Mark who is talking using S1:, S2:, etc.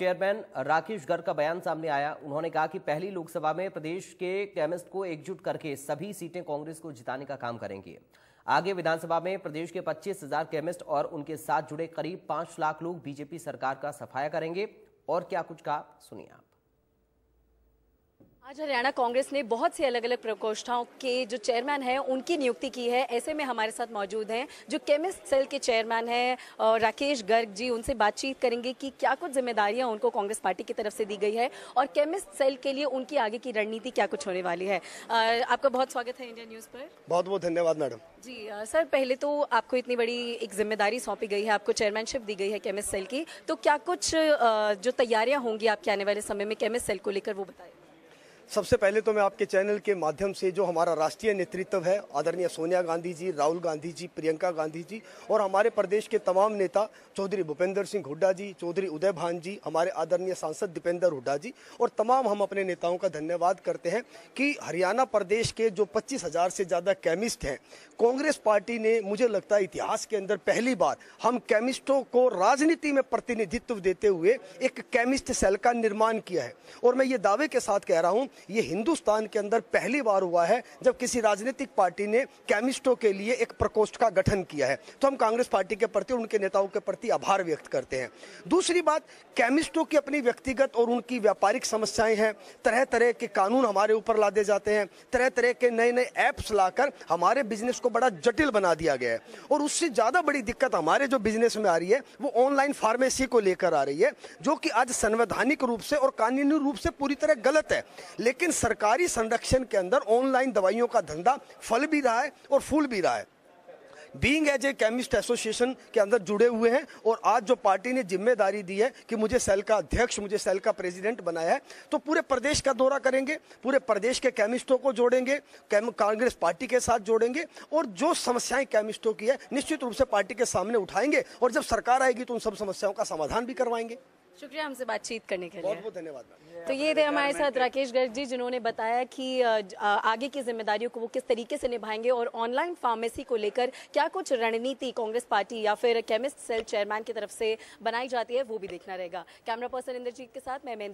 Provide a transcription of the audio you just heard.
S1: chairman Rakesh Garg का बयान सामने आया उन्होंने कहा कि पहली लोकसभा में प्रदेश के केमिस्ट को एकजुट करके सभी सीटें कांग्रेस को जिताने का काम करेंगे आगे विधानसभा में प्रदेश के पच्चीस हजार केमिस्ट और उनके साथ जुड़े करीब पांच लाख लोग बीजेपी सरकार का सफाया करेंगे और क्या कुछ कहा सुनिए आप
S2: आज हरियाणा कांग्रेस ने बहुत से अलग अलग प्रकोष्ठाओं के जो चेयरमैन हैं उनकी नियुक्ति की है ऐसे में हमारे साथ मौजूद हैं जो केमिस्ट सेल के चेयरमैन हैं राकेश गर्ग जी उनसे बातचीत करेंगे कि क्या कुछ जिम्मेदारियां उनको कांग्रेस पार्टी की तरफ से दी गई है और केमिस्ट सेल के लिए उनकी आगे की रणनीति क्या कुछ होने वाली है आपका बहुत स्वागत है इंडिया न्यूज़ पर
S1: बहुत बहुत धन्यवाद मैडम
S2: जी सर पहले तो आपको इतनी बड़ी एक जिम्मेदारी सौंपी गई है आपको चेयरमैनशिप दी गई है केमिस्ट सेल की तो क्या कुछ जो तैयारियाँ होंगी आपके आने वाले समय में केमिस्ट सेल को लेकर वो बताए
S1: सबसे पहले तो मैं आपके चैनल के माध्यम से जो हमारा राष्ट्रीय नेतृत्व है आदरणीय सोनिया गांधी जी राहुल गांधी जी प्रियंका गांधी जी और हमारे प्रदेश के तमाम नेता चौधरी भूपेंद्र सिंह हुड्डा जी चौधरी उदय भान जी हमारे आदरणीय सांसद दीपेंद्र हुड्डा जी और तमाम हम अपने नेताओं का धन्यवाद करते हैं कि हरियाणा प्रदेश के जो पच्चीस से ज़्यादा केमिस्ट हैं कांग्रेस पार्टी ने मुझे लगता है इतिहास के अंदर पहली बार हम केमिस्टों को राजनीति में प्रतिनिधित्व देते हुए एक केमिस्ट सेल का निर्माण किया है और मैं ये दावे के साथ कह रहा हूँ ये हिंदुस्तान के अंदर पहली बार हुआ है जब किसी राजनीतिक पार्टी ने केमिस्टों के लिए एक प्रकोष्ठ का गठन किया है तो हम कांग्रेस पार्टी के प्रति उनके नेताओं के प्रति आभार व्यक्त करते हैं दूसरी बात केमिस्टों की अपनी व्यक्तिगत और उनकी व्यापारिक समस्याएं हैं तरह तरह के कानून हमारे ऊपर ला जाते हैं तरह तरह के नए नए ऐप्स लाकर हमारे बिजनेस को बड़ा जटिल बना दिया गया है और उससे ज़्यादा बड़ी दिक्कत हमारे जो बिजनेस में आ रही है वो ऑनलाइन फार्मेसी को लेकर आ रही है जो कि आज संवैधानिक रूप से और कानूनी रूप से पूरी तरह गलत है लेकिन सरकारी संरक्षण के अंदर ऑनलाइन दवाइयों का धंधा फल भी रहा है और फूल भी रहा है being as a chemist association के अंदर जुड़े हुए हैं और आज जो पार्टी ने जिम्मेदारी दी है कि मुझे सेल का अध्यक्ष मुझे सेल का प्रेसिडेंट बनाया है तो पूरे प्रदेश का दौरा करेंगे पूरे प्रदेश के केमिस्टों को जोड़ेंगे कांग्रेस पार्टी के साथ जोड़ेंगे और जो समस्याएं केमिस्टों की है निश्चित रूप से पार्टी के सामने उठाएंगे और जब सरकार आएगी तो उन सब समस्याओं का समाधान भी करवाएंगे
S2: शुक्रिया हमसे बातचीत
S1: करने के लिए बहुत बहुत धन्यवाद तो ये थे हमारे
S2: साथ राकेश गर्ग जी जिन्होंने बताया कि आगे की जिम्मेदारियों को वो किस तरीके से निभाएंगे और ऑनलाइन फार्मेसी को लेकर क्या कुछ रणनीति कांग्रेस पार्टी या फिर केमिस्ट सेल चेयरमैन की तरफ से बनाई जाती है वो भी देखना रहेगा कैमरा पर्सन इंद्रजीत के साथ मैं